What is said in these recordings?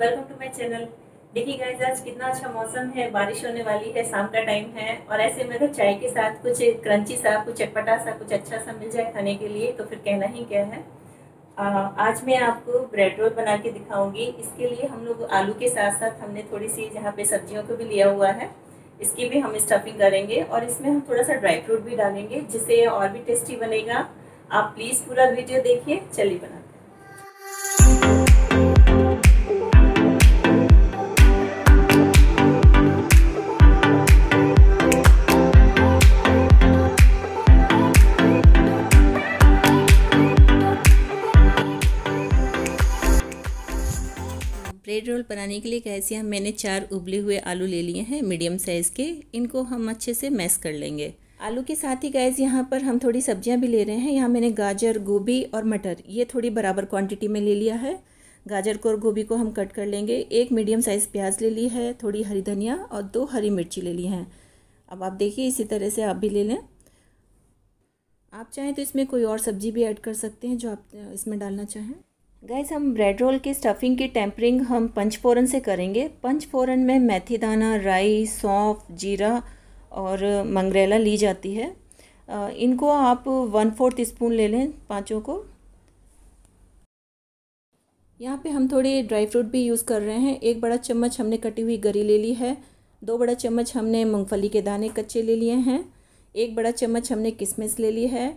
welcome to my channel देखिए guys आज कितना अच्छा मौसम है बारिश होने वाली है शाम का टाइम है और ऐसे में अगर तो चाय के साथ कुछ क्रंची सा कुछ चटपटा सा कुछ अच्छा सा मिल जाए खाने के लिए तो फिर कहना ही क्या है आ, आज मैं आपको ब्रेड रोल बना के दिखाऊंगी इसके लिए हम लोग आलू के साथ साथ हमने थोड़ी सी जहाँ पे सब्जियों को भी लिया हुआ है इसकी भी हम स्टफिंग करेंगे और इसमें हम थोड़ा सा ड्राई फ्रूट भी डालेंगे जिससे और भी टेस्टी बनेगा आप प्लीज़ पूरा वीडियो देखिए चलिए बनाते हैं ब्रेड रोल बनाने के लिए कैसे हम मैंने चार उबले हुए आलू ले लिए हैं मीडियम साइज़ के इनको हम अच्छे से मैस कर लेंगे आलू के साथ ही गैस यहाँ पर हम थोड़ी सब्जियाँ भी ले रहे हैं यहाँ मैंने गाजर गोभी और मटर ये थोड़ी बराबर क्वांटिटी में ले लिया है गाजर को और गोभी को हम कट कर लेंगे एक मीडियम साइज़ प्याज ले ली है थोड़ी हरी धनिया और दो हरी मिर्ची ले ली हैं अब आप देखिए इसी तरह से आप भी ले लें आप चाहें तो इसमें कोई और सब्ज़ी भी ऐड कर सकते हैं जो आप इसमें डालना चाहें गैस हम ब्रेड रोल की स्टफिंग की टेम्परिंग हम पंचफोरन से करेंगे पंचफोरन में मेथी दाना राई सौंफ जीरा और मंगरेला ली जाती है इनको आप वन फोर्थ स्पून ले लें पाँचों को यहाँ पे हम थोड़े ड्राई फ्रूट भी यूज़ कर रहे हैं एक बड़ा चम्मच हमने कटी हुई गरी ले ली है दो बड़ा चम्मच हमने मूँगफली के दाने कच्चे ले लिए हैं एक बड़ा चम्मच हमने किशमिश ले ली है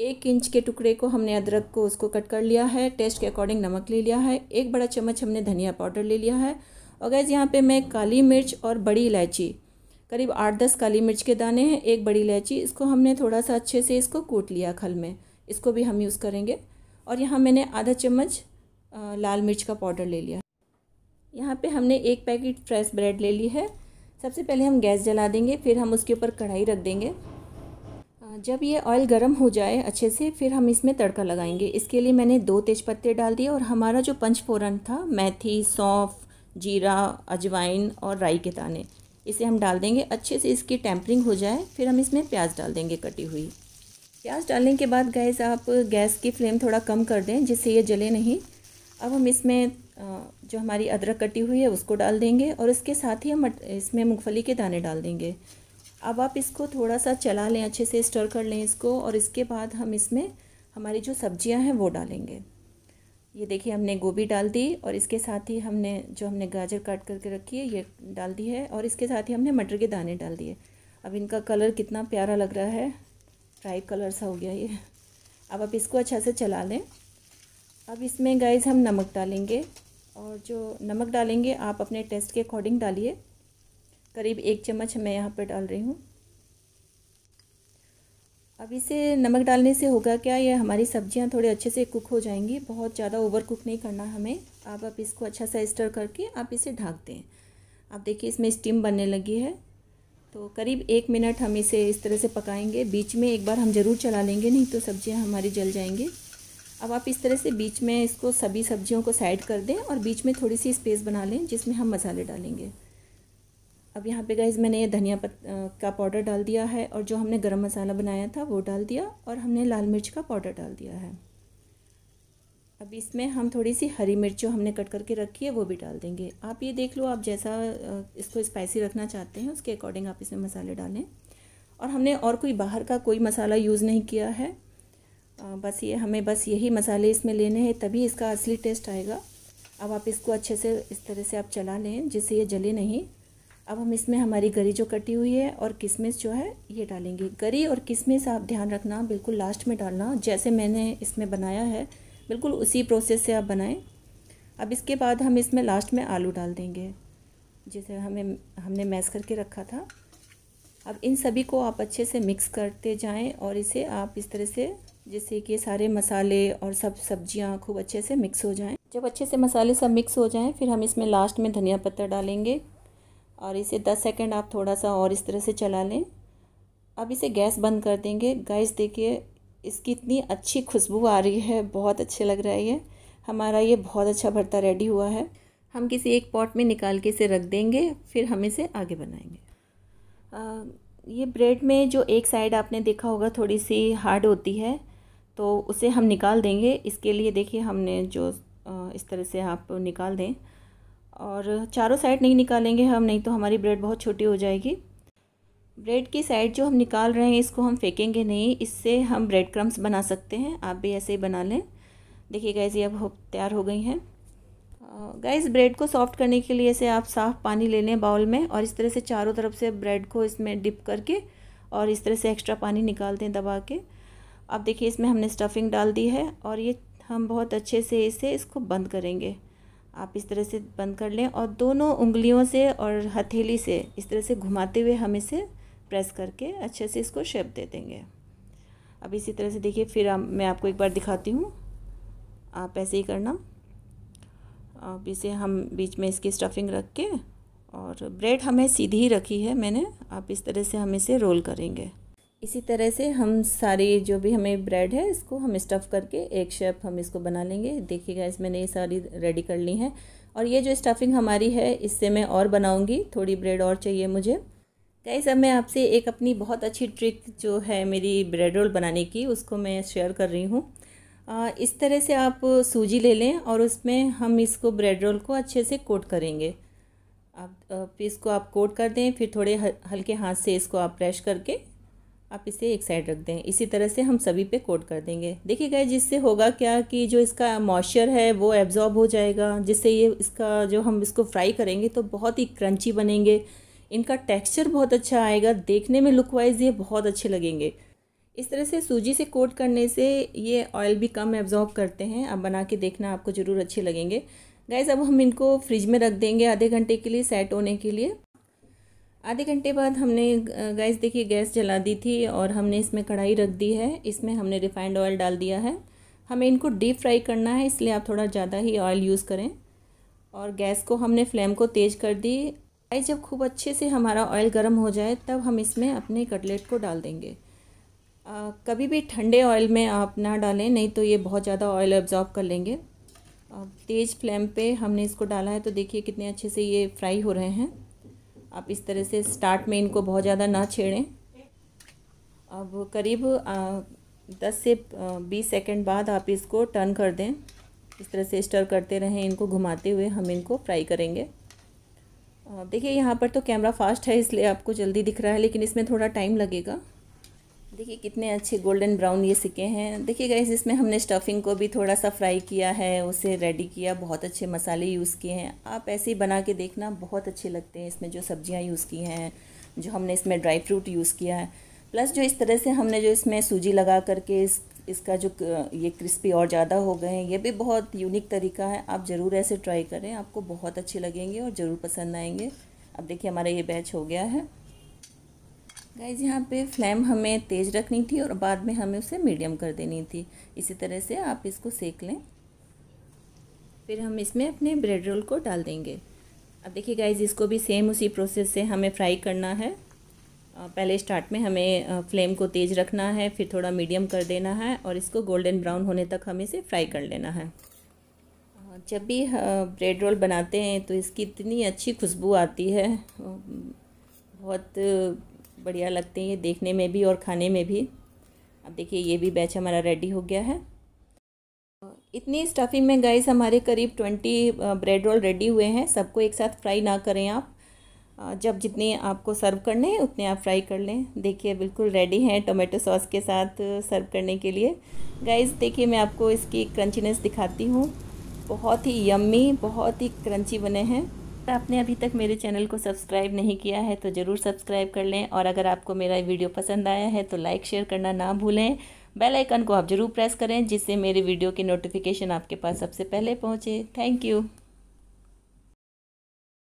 एक इंच के टुकड़े को हमने अदरक को उसको कट कर लिया है टेस्ट के अकॉर्डिंग नमक ले लिया है एक बड़ा चम्मच हमने धनिया पाउडर ले लिया है और गैस यहाँ पे मैं काली मिर्च और बड़ी इलायची करीब आठ दस काली मिर्च के दाने हैं एक बड़ी इलायची इसको हमने थोड़ा सा अच्छे से इसको कूट लिया खल में इसको भी हम यूज़ करेंगे और यहाँ मैंने आधा चम्मच लाल मिर्च का पाउडर ले लिया यहाँ पर हमने एक पैकेट फ्रेश ब्रेड ले ली है सबसे पहले हम गैस जला देंगे फिर हम उसके ऊपर कढ़ाई रख देंगे जब ये ऑयल गर्म हो जाए अच्छे से फिर हम इसमें तड़का लगाएंगे इसके लिए मैंने दो तेज पत्ते डाल दिए और हमारा जो पंचफोरन था मैथी सौंफ जीरा अजवाइन और राई के दाने इसे हम डाल देंगे अच्छे से इसकी टेम्परिंग हो जाए फिर हम इसमें प्याज डाल देंगे कटी हुई प्याज डालने के बाद गैस आप गैस की फ्लेम थोड़ा कम कर दें जिससे ये जले नहीं अब हम इसमें जो हमारी अदरक कटी हुई है उसको डाल देंगे और उसके साथ ही हम इसमें मूँगफली के दाने डाल देंगे अब आप इसको थोड़ा सा चला लें अच्छे से स्टर कर लें इसको और इसके बाद हम इसमें हमारी जो सब्जियां हैं वो डालेंगे ये देखिए हमने गोभी डाल दी और इसके साथ ही हमने जो हमने गाजर काट करके रखी है ये डाल दी है और इसके साथ ही हमने मटर के दाने डाल दिए अब इनका कलर कितना प्यारा लग रहा है ड्राई कलर सा हो गया ये अब आप इसको अच्छा से चला लें अब इसमें गाइज हम नमक डालेंगे और जो नमक डालेंगे आप अपने टेस्ट के अकॉर्डिंग डालिए करीब एक चम्मच मैं यहाँ पर डाल रही हूँ अब इसे नमक डालने से होगा क्या ये हमारी सब्जियाँ थोड़े अच्छे से कुक हो जाएंगी बहुत ज़्यादा ओवर कुक नहीं करना हमें आप आप इसको अच्छा सा स्टर करके आप इसे ढाक दें आप देखिए इसमें स्टीम बनने लगी है तो करीब एक मिनट हम इसे इस तरह से पकाएंगे बीच में एक बार हम ज़रूर चला लेंगे नहीं तो सब्जियाँ हमारी जल जाएंगी अब आप इस तरह से बीच में इसको सभी सब्जियों को साइड कर दें और बीच में थोड़ी सी स्पेस बना लें जिसमें हम मसाले डालेंगे अब यहाँ पे गाइज मैंने ये धनिया पत का पाउडर डाल दिया है और जो हमने गरम मसाला बनाया था वो डाल दिया और हमने लाल मिर्च का पाउडर डाल दिया है अब इसमें हम थोड़ी सी हरी मिर्च जो हमने कट करके रखी है वो भी डाल देंगे आप ये देख लो आप जैसा इसको स्पाइसी रखना चाहते हैं उसके अकॉर्डिंग आप इसमें मसाले डालें और हमने और कोई बाहर का कोई मसाला यूज़ नहीं किया है बस ये हमें बस यही मसाले इसमें लेने हैं तभी इसका असली टेस्ट आएगा अब आप इसको अच्छे से इस तरह से आप चला लें जिससे ये जले नहीं अब हम इसमें हमारी गरी जो कटी हुई है और किशमिश जो है ये डालेंगे गरी और किशमिश आप ध्यान रखना बिल्कुल लास्ट में डालना जैसे मैंने इसमें बनाया है बिल्कुल उसी प्रोसेस से आप बनाएं अब इसके बाद हम इसमें लास्ट में आलू डाल देंगे जैसे हमें हमने मैश करके रखा था अब इन सभी को आप अच्छे से मिक्स करते जाएँ और इसे आप इस तरह से जैसे कि सारे मसाले और सब सब्जियाँ खूब अच्छे से मिक्स हो जाएँ जब अच्छे से मसाले सब मिक्स हो जाएँ फिर हम इसमें लास्ट में धनिया पत्ता डालेंगे और इसे दस सेकेंड आप थोड़ा सा और इस तरह से चला लें अब इसे गैस बंद कर देंगे गैस देखिए इसकी इतनी अच्छी खुशबू आ रही है बहुत अच्छे लग रहा है ये हमारा ये बहुत अच्छा भरता रेडी हुआ है हम किसी एक पॉट में निकाल के इसे रख देंगे फिर हम इसे आगे बनाएंगे आ, ये ब्रेड में जो एक साइड आपने देखा होगा थोड़ी सी हार्ड होती है तो उसे हम निकाल देंगे इसके लिए देखिए हमने जो इस तरह से आप निकाल दें और चारों साइड नहीं निकालेंगे हम नहीं तो हमारी ब्रेड बहुत छोटी हो जाएगी ब्रेड की साइड जो हम निकाल रहे हैं इसको हम फेंकेंगे नहीं इससे हम ब्रेड क्रम्स बना सकते हैं आप भी ऐसे ही बना लें देखिए गैस ये अब तैयार हो गई हैं गैस ब्रेड को सॉफ्ट करने के लिए से आप साफ़ पानी ले लें बाउल में और इस तरह से चारों तरफ से ब्रेड को इसमें डिप करके और इस तरह से एक्स्ट्रा पानी निकाल दें दबा के अब देखिए इसमें हमने स्टफिंग डाल दी है और ये हम बहुत अच्छे से इसे इसको बंद करेंगे आप इस तरह से बंद कर लें और दोनों उंगलियों से और हथेली से इस तरह से घुमाते हुए हम इसे प्रेस करके अच्छे से इसको शेप दे देंगे अब इसी तरह से देखिए फिर मैं आपको एक बार दिखाती हूँ आप ऐसे ही करना अब इसे हम बीच में इसकी स्टफिंग रख के और ब्रेड हमें सीधी ही रखी है मैंने आप इस तरह से हम इसे रोल करेंगे इसी तरह से हम सारी जो भी हमें ब्रेड है इसको हम स्टफ़ करके एक शेप हम इसको बना लेंगे देखिएगा इस मैंने ये सारी रेडी कर ली है और ये जो स्टफिंग हमारी है इससे मैं और बनाऊँगी थोड़ी ब्रेड और चाहिए मुझे गाइस अब मैं आपसे एक अपनी बहुत अच्छी ट्रिक जो है मेरी ब्रेड रोल बनाने की उसको मैं शेयर कर रही हूँ इस तरह से आप सूजी ले लें और उसमें हम इसको ब्रेड रोल को अच्छे से कोट करेंगे आप इसको आप कोट कर दें फिर थोड़े हल्के हाथ से इसको आप प्रेस करके आप इसे एक साइड रख दें इसी तरह से हम सभी पे कोट कर देंगे देखिए गए जिससे होगा क्या कि जो इसका मॉइस्चर है वो एब्जॉर्ब हो जाएगा जिससे ये इसका जो हम इसको फ्राई करेंगे तो बहुत ही क्रंची बनेंगे इनका टेक्सचर बहुत अच्छा आएगा देखने में लुक वाइज ये बहुत अच्छे लगेंगे इस तरह से सूजी से कोट करने से ये ऑयल भी कम एब्जॉर्ब करते हैं आप बना के देखना आपको ज़रूर अच्छे लगेंगे गैस अब हम इनको फ्रिज में रख देंगे आधे घंटे के लिए सेट होने के लिए आधे घंटे बाद हमने गैस देखिए गैस जला दी थी और हमने इसमें कढ़ाई रख दी है इसमें हमने रिफाइंड ऑयल डाल दिया है हमें इनको डीप फ्राई करना है इसलिए आप थोड़ा ज़्यादा ही ऑयल यूज़ करें और गैस को हमने फ्लेम को तेज़ कर दी आई जब खूब अच्छे से हमारा ऑयल गर्म हो जाए तब हम इसमें अपने कटलेट को डाल देंगे आ, कभी भी ठंडे ऑयल में आप ना डालें नहीं तो ये बहुत ज़्यादा ऑयल एब्जॉर्ब कर लेंगे तेज़ फ्लेम पे हमने इसको डाला है तो देखिए कितने अच्छे से ये फ्राई हो रहे हैं आप इस तरह से स्टार्ट में इनको बहुत ज़्यादा ना छेड़ें अब करीब दस से बीस सेकेंड बाद आप इसको टर्न कर दें इस तरह से स्टर करते रहें इनको घुमाते हुए हम इनको फ्राई करेंगे देखिए यहाँ पर तो कैमरा फास्ट है इसलिए आपको जल्दी दिख रहा है लेकिन इसमें थोड़ा टाइम लगेगा देखिए कितने अच्छे गोल्डन ब्राउन ये सिके हैं देखिए गाइज इसमें हमने स्टफिंग को भी थोड़ा सा फ्राई किया है उसे रेडी किया बहुत अच्छे मसाले यूज़ किए हैं आप ऐसे ही बना के देखना बहुत अच्छे लगते हैं इसमें जो सब्जियां यूज़ की हैं जो हमने इसमें ड्राई फ्रूट यूज़ किया है प्लस जो इस तरह से हमने जो इसमें सूजी लगा करके इस इसका जो ये क्रिस्पी और ज़्यादा हो गए हैं ये भी बहुत यूनिक तरीका है आप ज़रूर ऐसे ट्राई करें आपको बहुत अच्छे लगेंगे और ज़रूर पसंद आएंगे अब देखिए हमारा ये बैच हो गया है गाइज यहाँ पे फ्लेम हमें तेज़ रखनी थी और बाद में हमें उसे मीडियम कर देनी थी इसी तरह से आप इसको सेक लें फिर हम इसमें अपने ब्रेड रोल को डाल देंगे अब देखिए गाइज इसको भी सेम उसी प्रोसेस से हमें फ्राई करना है पहले स्टार्ट में हमें फ्लेम को तेज़ रखना है फिर थोड़ा मीडियम कर देना है और इसको गोल्डन ब्राउन होने तक हमें इसे फ्राई कर लेना है जब भी ब्रेड रोल बनाते हैं तो इसकी इतनी अच्छी खुशबू आती है बहुत बढ़िया लगते हैं ये देखने में भी और खाने में भी अब देखिए ये भी बैच हमारा रेडी हो गया है इतनी स्टफिंग में गाइस हमारे करीब ट्वेंटी ब्रेड रोल रेडी हुए हैं सबको एक साथ फ्राई ना करें आप जब जितने आपको सर्व करने हैं उतने आप फ्राई कर लें देखिए बिल्कुल रेडी हैं टोमेटो सॉस के साथ सर्व करने के लिए गाइस देखिए मैं आपको इसकी क्रंचीनेस दिखाती हूँ बहुत ही यम्मी बहुत ही क्रंची बने हैं आपने अभी तक मेरे चैनल को सब्सक्राइब नहीं किया है तो ज़रूर सब्सक्राइब कर लें और अगर आपको मेरा वीडियो पसंद आया है तो लाइक शेयर करना ना भूलें बेल आइकन को आप ज़रूर प्रेस करें जिससे मेरे वीडियो की नोटिफिकेशन आपके पास सबसे पहले पहुँचे थैंक यू